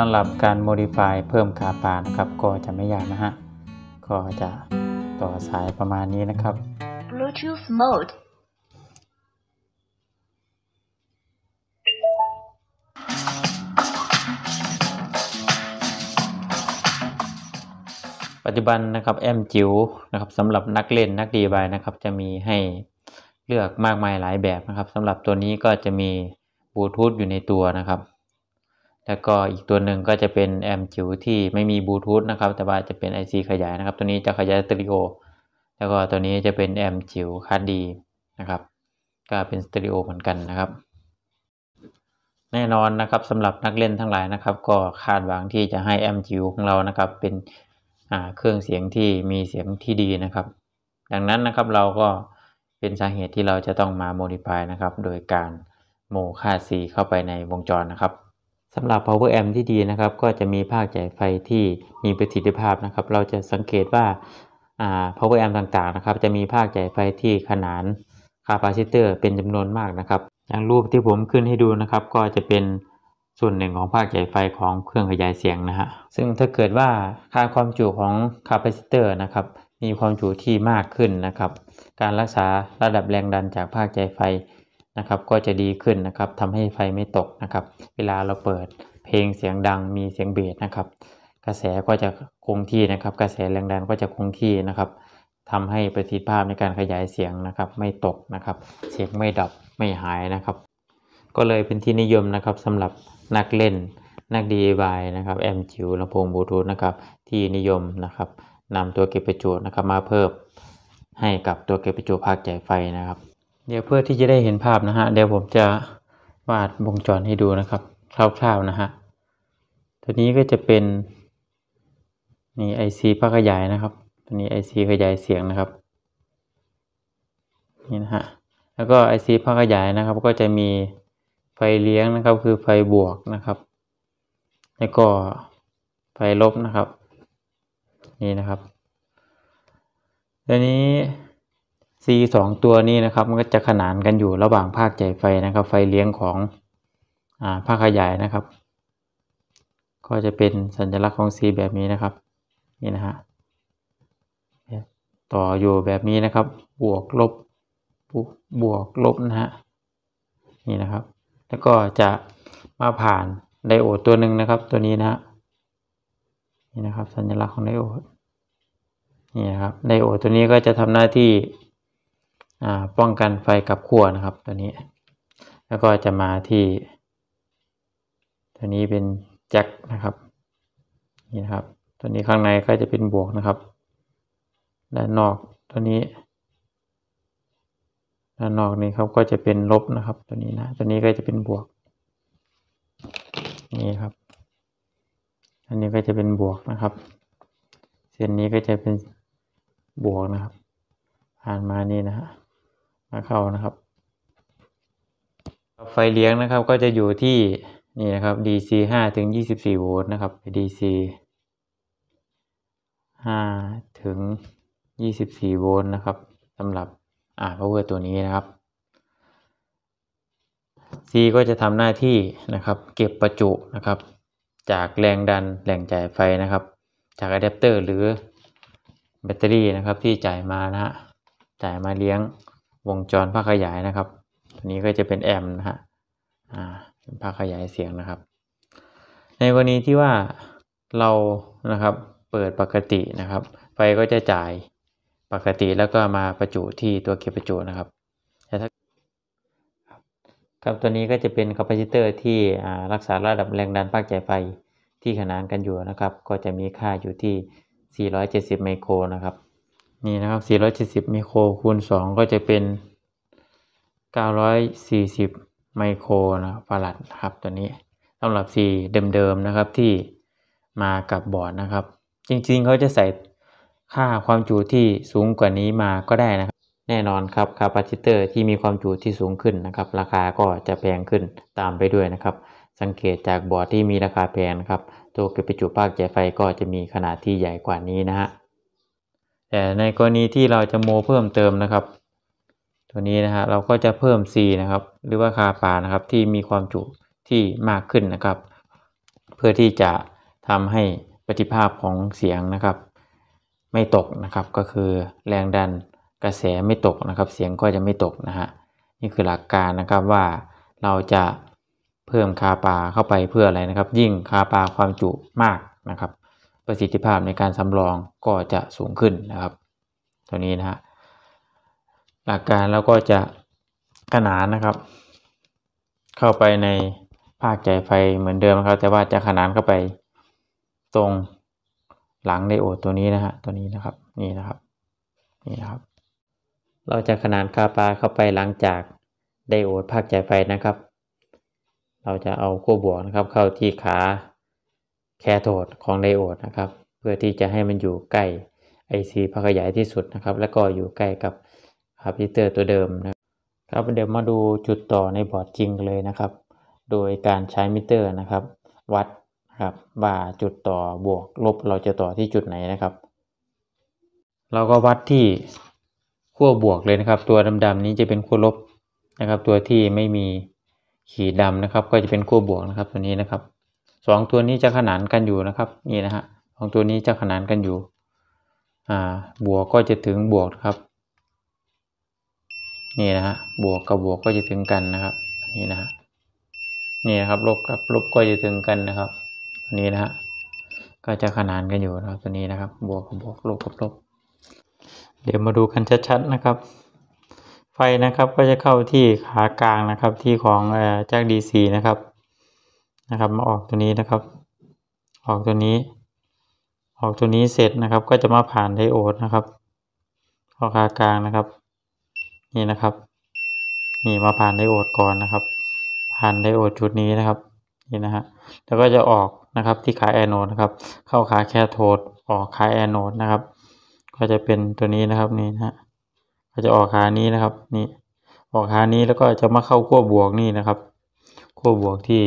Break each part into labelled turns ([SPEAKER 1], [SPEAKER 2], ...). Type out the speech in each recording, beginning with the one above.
[SPEAKER 1] สำหรับการ modify เพิ่มคาปานะครับ ก็จะไม่ยากนะฮะ ก็จะต่อสายประมาณนี้นะครับ Bluetooth mode ปัจจุบันนะครับแอมจิ๋วนะครับสำหรับนักเล่นนักดีบายนะครับ จะมีให้เลือกมากมายหลายแบบนะครับสำหรับตัวนี้ก็จะมีบลูทูธอยู่ในตัวนะครับแล้วก็อีกตัวหนึ่งก็จะเป็นแอมจิ๋วที่ไม่มีบลูทูธนะครับแต่ว่าจะเป็น IC ขยายนะครับ ตัวนี้จะขยายสเตอริโอแล้วก็ตัวนี้จะเป็นแอมจิ๋วคัดดีนะครับ ก็เป็นสเตอริโอเหมือนกันนะครับแน่นอนนะครับสำหรับนักเล่นทั้งหลายนะครับ ก็คาดหวังที่จะให้แอมจิ๋วของเรานะครับเป็นเครื่องเสียงที่มีเสียงที่ดีนะครับ ดังนั้นนะครับเราก็เป็นสาเหตุที่เราจะต้องมาโมดิฟายนะครับ โดยการโมค่า C เข้าไปในวงจรนะครับสำหรับ power amp ที่ดีนะครับก็จะมีภาคจ่ายไฟที่มีประสิทธิภาพนะครับเราจะสังเกตว่า power amp ต่างๆนะครับจะมีภาคจ่ายไฟที่ขนานคาปาซิเตอร์เป็นจำนวนมากนะครับอย่างรูปที่ผมขึ้นให้ดูนะครับก็จะเป็นส่วนหนึ่งของภาคจ่ายไฟของเครื่องขยายเสียงนะฮะซึ่งถ้าเกิดว่าค่าความจุของคาปาซิเตอร์นะครับมีความจุที่มากขึ้นนะครับการรักษาระดับแรงดันจากภาคจ่ายไฟนะครับก็จะดีขึ้นนะครับทำให้ไฟไม่ตกนะครับ เวลาเราเปิดเพลงเสียงดังมีเสียงเบสนะครับ กระแสก็จะคงที่นะครับ กระแสแรงดันก็จะคงที่นะครับทำให้ประสิทธิภาพในการขยายเสียงนะครับ ไม่ตกนะครับ เสียงไม่ดับไม่หายนะครับ ก็เลยเป็นที่นิยมนะครับสำหรับนักเล่น นัก DIY นะครับแอมจิวลำโพงบลูทูธนะครับที่นิยมนะครับนำตัวเก็บประจุนะครับมาเพิ่มให้กับตัวเก็บประจุภาคจ่ายไฟนะครับเดี๋ยวเพื่อที่จะได้เห็นภาพนะฮะเดี๋ยวผมจะวาดวงจรให้ดูนะครับคร่าวๆนะฮะตัวนี้ก็จะเป็นนี่ IC ซาคขยายนะครับตัวนี้ IC ขยายเสียงนะครับ นี่นะฮะแล้วก็ IC ซาคขยายนะครับ ก็จะมีไฟเลี้ยงนะครับ คือไฟบวกนะครับ แล้วก็ไฟลบนะครับนี่นะครับตัวนี้ C 2ตัวนี้นะครับมันก็จะขนานกันอยู่ระหว่างภาคใจไฟนะครับ ไฟเลี้ยงของอ่าภาคขยายนะครับ ก็จะเป็นสัญลักษณ์ของ C แบบนี้นะครับนี่นะฮะต่ออยู่แบบนี้นะครับบวกลบบวกลบนะฮะนี่นะครับแล้วก็จะมาผ่านไดโอดตัวหนึ่งนะครับตัวนี้นะฮะนี่นะครับสัญลักษณ์ของไดโอดนี่นะครับไดโอดตัวนี้ก็จะทำหน้าที่ป้องกันไฟกับขั้วนะครับตัวนี้ แล้วก็จะมาที่ตัวนี้เป็นแจ็คนะครับนี่นะครับตัวนี้ข้างในก็จะเป็นบวกนะครับด้านนอกตัวนี้ด้านนอกนี้ครับก็จะเป็นลบนะครับ ตัวนี้นะตัวนี้ก็จะเป็นบวก นี่ครับอันนี้ก็จะเป็นบวกนะครับ เส้นนี้ก็จะเป็นบวกนะครับ ผ่านมานี่นะฮะาเข้านะครับไฟเลี้ยงนะครับก็จะอยู่ที่นี่นะครับ DC 5 ถึง24โวลต์นะครับ DC 5 ถึง24โวลต์นะครับสำหรับอ่าเวอร์ตัวนี้นะครับ C ก็จะทำหน้าที่นะครับเก็บประจุนะครับจากแรงดันแหล่งจ่ายไฟนะครับจากอะแดปเตอร์หรือแบตเตอรี่นะครับที่จ่ายมานะฮะจ่ายมาเลี้ยงวงจรภาคขยายนะครับ ตัวนี้ก็จะเป็นแอมนะฮะเป็นภาคขยายเสียงนะครับ ในกรณีที่ว่าเรานะครับเปิดปกตินะครับไฟก็จะจ่ายปกติแล้วก็มาประจุที่ตัวเก็บประจุนะครับ แต่ถ้าครับตัวนี้ก็จะเป็นคาปาซิเตอร์ที่รักษาระดับแรงดันภาคจไฟที่ขนานกันอยู่นะครับ ก็จะมีค่าอยู่ที่ 470 ไมโครนะครับนี่นะครับ 470ไมโครคูณ2ก็จะเป็น 940 ไมโครนะฟารัดครับตัวนี้สำหรับ 4 เดิมๆนะครับที่มากับบอร์ดนะครับ จริงๆเขาจะใส่ค่าความจุที่สูงกว่านี้มาก็ได้นะครับแน่นอนครับคาปาซิเตอร์ที่มีความจุที่สูงขึ้นนะครับราคาก็จะแพงขึ้นตามไปด้วยนะครับ สังเกตจากบอร์ดที่มีราคาแพงครับตัวเก็บประจุภาคจไฟก็จะมีขนาดที่ใหญ่กว่านี้นะฮะแต่ในกรณีที่เราจะโมเพิ่มเติมนะครับ ตัวนี้นะฮะเราก็จะเพิ่ม C นะครับ หรือว่าคาปานะครับที่มีความจุที่มากขึ้นนะครับ เพื่อที่จะทำให้ปฏิิภาพของเสียงนะครับ ไม่ตกนะครับ ก็คือแรงดันกระแสไม่ตกนะครับ เสียงก็จะไม่ตกนะฮะนี่คือหลักการนะครับว่าเราจะเพิ่มคาปาเข้าไปเพื่ออะไรนะครับ ยิ่งคาปาความจุมากนะครับประสิทธิภาพในการสำรองก็จะสูงขึ้นนะครับตัวนี้นะฮะหลักการเราก็จะขนานนะครับ เข้าไปในภาคจายไฟเหมือนเดิมครับ แต่ว่าจะขนานเข้าไปตรงหลังไดโอดตัวนี้นะฮะตัวนี้นะครับนี่นะครับนี่นะครับ เราจะขนานคาปาเข้าไปหลังจากไดโอดภาคจายไฟนะครับ เราจะเอาขั้วบวกนะครับเข้าที่ขาแคโทดของไดโอดนะครับเพื่อที่จะให้มันอยู่ใกล้ไอซีพักขยายที่สุดนะครับ แล้วก็อยู่ใกล้กับคาพิเตอร์ตัวเดิมนะครับเดี๋ยวมาดูจุดต่อในบอร์ดจริงเลยนะครับ โดยการใช้มิเตอร์นะครับ วัดครับว่าจุดต่อบวกลบเราจะต่อที่จุดไหนนะครับ เราก็วัดที่ขั้วบวกเลยนะครับ ตัวดำๆนี้จะเป็นขั้วลบนะครับ ตัวที่ไม่มีขีดดำนะครับ ก็จะเป็นขั้วบวกนะครับตัวนี้นะครับสองตัวนี้จะขนานกันอยู่นะครับ นี่นะฮะสองตัวนี้จะขนานกันอยู่อ่าบวกก็จะถึงบวกครับ นี่นะฮะ บวกกับบวกก็จะถึงกันนะครับ นี่นะฮะ นี่นะครับลบกับลบก็จะถึงกันนะครับนี้นะฮะก็จะขนานกันอยู่นะครับตัวนี้นะครับบวกกับบวกลบกับลบ เดี๋ยวมาดูกันชัดๆนะครับ ไฟนะครับก็จะเข้าที่ขากลางนะครับที่ของแจ็คดีซีนะครับนะครับมาออกตัวนี้นะครับ ออกตัวนี้ ออกตัวนี้เสร็จนะครับ ก็จะมาผ่านไดโอดนะครับออกากลางนะครับ นี่นะครับ นี่มาผ่านไดโอดก่อนนะครับ ผ่านไดโอดจุดนี้นะครับ นี่นะฮะแล้วก็จะออกนะครับ ที่ขา แอนโอดนะครับเข้าขา แคโทด ออก ขา แอนโอดนะครับก็จะเป็นตัวนี้นะครับนี่นะฮะก็จะออกขานี้นะครับ นี่ ออกขานี้แล้วก็จะมาเข้าขั้วบวกนี่นะครับขั้วบวกที่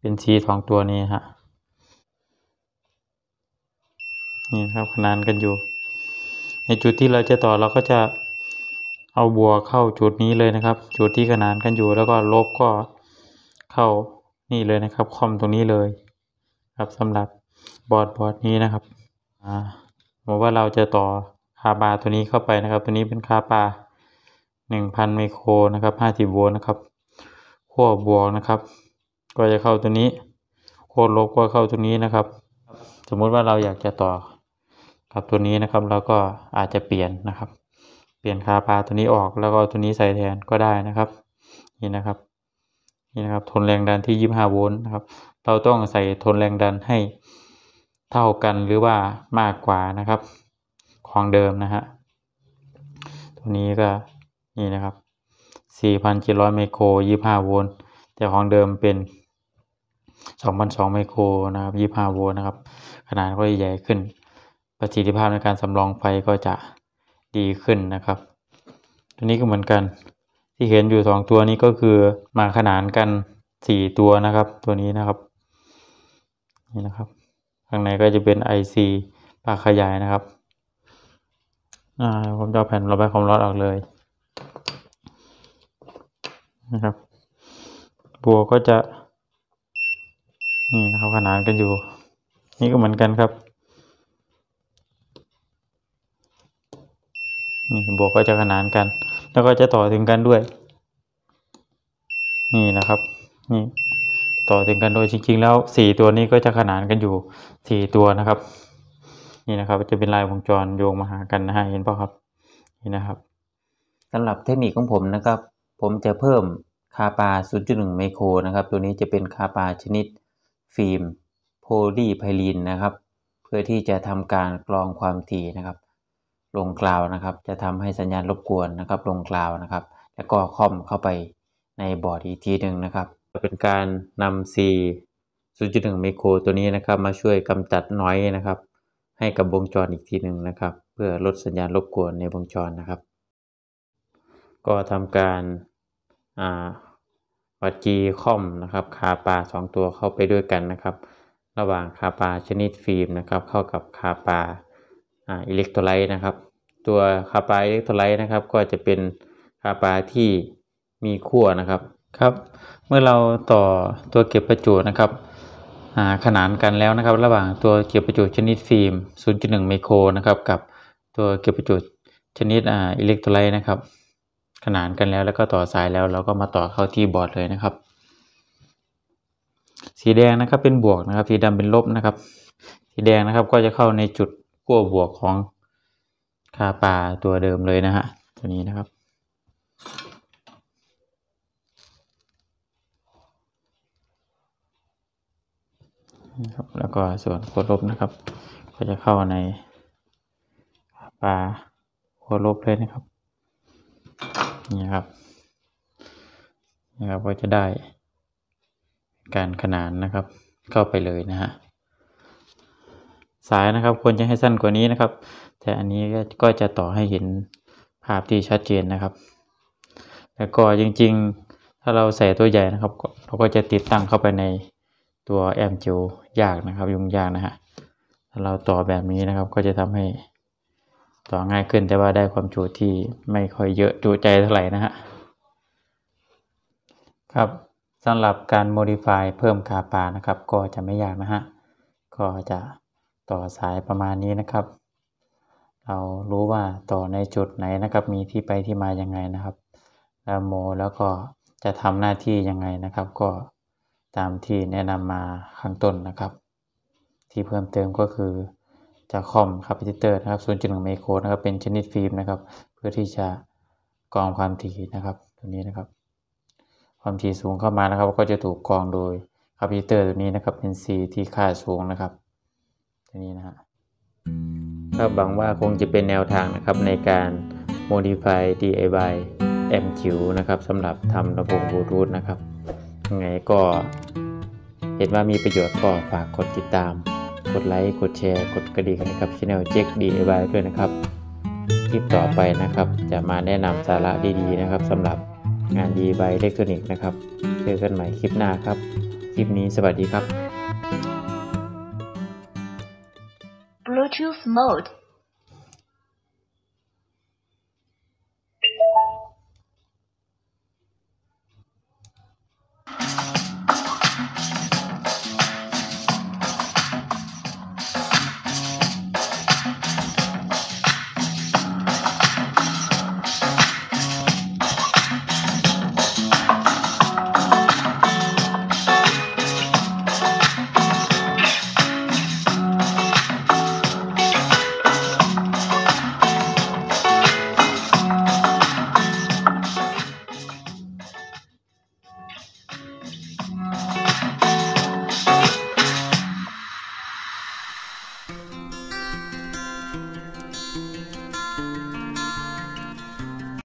[SPEAKER 1] เป็นสีของตัวนี้ฮะนี่ครับขนานกันอยู่ ในจุดที่เราจะต่อเราก็จะเอาบัวเข้าจุดนี้เลยนะครับ จุดที่ขนานกันอยู่ แล้วก็ลบก็เข้านี่เลยนะครับคอมตรงนี้เลยครับสำหรับบอร์ดบอร์ดนี้นะครับอ่าบอกว่าเราจะต่อคาบาตัวนี้เข้าไปนะครับ ตัวนี้เป็นคาบา1,000ไมโครนะครับ50โวลต์นะครับ ขั้วบวกนะครับก็จะเข้าตัวนี้โคตรลบก็เข้าตัวนี้นะครับ สมมุติว่าเราอยากจะต่อกับตัวนี้นะครับเราก็อาจจะเปลี่ยนนะครับ เปลี่ยนคาปาตัวนี้ออกแล้วก็ตัวนี้ใส่แทนก็ได้นะครับ นี่นะครับนี่นะครับ ทนแรงดันที่ยี่ห้าโวลต์นะครับเราต้องใส่ทนแรงดันให้เท่ากันหรือว่ามากกว่านะครับของเดิมนะฮะตัวนี้ก็นี่นะครับ4,700ไมโคร25โวลต์แต่ของเดิมเป็น2,002ไมโครนะครับ25 โวลต์นะครับ ขนาดก็ใหญ่ขึ้น ประสิทธิภาพในการสำรองไฟก็จะดีขึ้นนะครับ ตัวนี้ก็เหมือนกันที่เห็นอยู่ 2 ตัวนี้ก็คือมาขนานกัน 4 ตัวนะครับ ตัวนี้นะครับนี่นะครับข้างในก็จะเป็น IC ปากขยายนะครับผมจะแผ่นระบายความร้อนออกเลยนะครับบัวก็จะนี่นะครับขนานกันอยู่ นี่ก็เหมือนกันครับ นี่บวกก็จะขนานกัน แล้วก็จะต่อถึงกันด้วย นี่นะครับ นี่ต่อถึงกันโดยจริง ๆ แล้วสี่ตัวนี้ก็จะขนานกันอยู่สี่ตัวนะครับ นี่นะครับจะเป็นลายวงจรโยงมาหากันนะฮะเห็นป่ะครับ นี่นะครับสาหรับเทคนิคของผมนะครับ ผมจะเพิ่มคาปา0.1ไมโครนะครับ ตัวนี้จะเป็นคาปาชนิดฟิล์มโพลีไพลีนนะครับ เพื่อที่จะทำการกรองความถี่นะครับ ลงกล่าวนะครับจะทำให้สัญญาณรบกวนนะครับลงกล่าวนะครับแล้วก็คอมเข้าไปในบอร์ดอีกทีหนึ่งนะครับเป็นการนำ C 0.1 ไมโครตัวนี้นะครับ มาช่วยกำจัดน้อยนะครับ ให้กับวงจรอีกทีหนึ่งนะครับ เพื่อลดสัญญาณรบกวนในวงจรนะครับ ก็ทำการวัดจีคอมนะครับคาปา 2 ตัวเข้าไปด้วยกันนะครับ ระหว่างคาปาชนิดฟิล์มนะครับ เข้ากับคาปาอิเล็กโทรไลต์นะครับ ตัวคาปาอิเล็กโทรไลต์นะครับ ก็จะเป็นคาปาที่มีขั้วนะครับครับ เมื่อเราต่อตัวเก็บประจุนะครับขนานกันแล้วนะครับ ระหว่างตัวเก็บประจุชนิดฟิล์ม0.1ไมโครนะครับกับตัวเก็บประจุชนิดอิเล็กโทรไลต์นะครับขนานกันแล้วแล้วก็ต่อสายแล้วเราก็มาต่อเข้าที่บอร์ดเลยนะครับ สีแดงนะครับเป็นบวกนะครับ สีดำเป็นลบนะครับ สีแดงนะครับก็จะเข้าในจุดกั้วบวกของคาปาตัวเดิมเลยนะฮะตัวนี้นะครับแล้วก็ส่วนโคลบนะครับ ก็จะเข้าในปลาโคลบเลยนะครับนี่ครับนะครับก็จะได้การขนานนะครับเข้าไปเลยนะฮะสายนะครับควรจะให้สั้นกว่านี้นะครับ แต่อันนี้ก็จะต่อให้เห็นภาพที่ชัดเจนนะครับแล้วก็จริง ๆถ้าเราใส่ตัวใหญ่นะครับเราก็จะติดตั้งเข้าไปในตัวแอมจิวยากนะครับยุ่งยากนะฮะถ้าเราต่อแบบนี้นะครับก็จะทำให้ต่อง่ายขึ้นแต่ว่าได้ความจุที่ไม่ค่อยเยอะจุใจเท่าไหร่นะฮะครับสำหรับการ modify เพิ่มคาปานะครับ ก็จะไม่ยากนะฮะก็จะต่อสายประมาณนี้นะครับ เรารู้ว่าต่อในจุดไหนนะครับ มีที่ไปที่มายังไงนะครับแล้วโมแล้วก็จะทำหน้าที่ยังไงนะครับ ก็ตามที่แนะนำมาข้างต้นนะครับ ที่เพิ่มเติมก็คือจากคอมครับพิเตอร์นะครับ0.1เมโครนะครับ เป็นชนิดฟิล์มนะครับ เพื่อที่จะกรองความถี่นะครับ ตัวนี้นะครับ ความถี่สูงเข้ามานะครับ ก็จะถูกกรองโดยคาปาิเตอร์ตัวนี้นะครับ เป็น C ที่ค่าสูงนะครับ ตัวนี้นะฮะคับหวังว่าคงจะเป็นแนวทางนะครับในการ modify DIY MQ นะครับสำหรับทำระบบบลูทูธนะครับยังไงก็ เห็นว่ามีประโยชน์ก็ฝากกดติดตามกดไลค์ กดแชร์ กดกระดิ่งนะครับช anel เจ็กีไอด้วยนะครับ คลิปต่อไปนะครับ จะมาแนะนำสาระดีๆนะครับสำหรับงานดีไบเล็กทรอนิกส์นะครับเจอกันใหม่คลิปหน้าครับ คลิปนี้สวัสดีครับ Bluetooth mode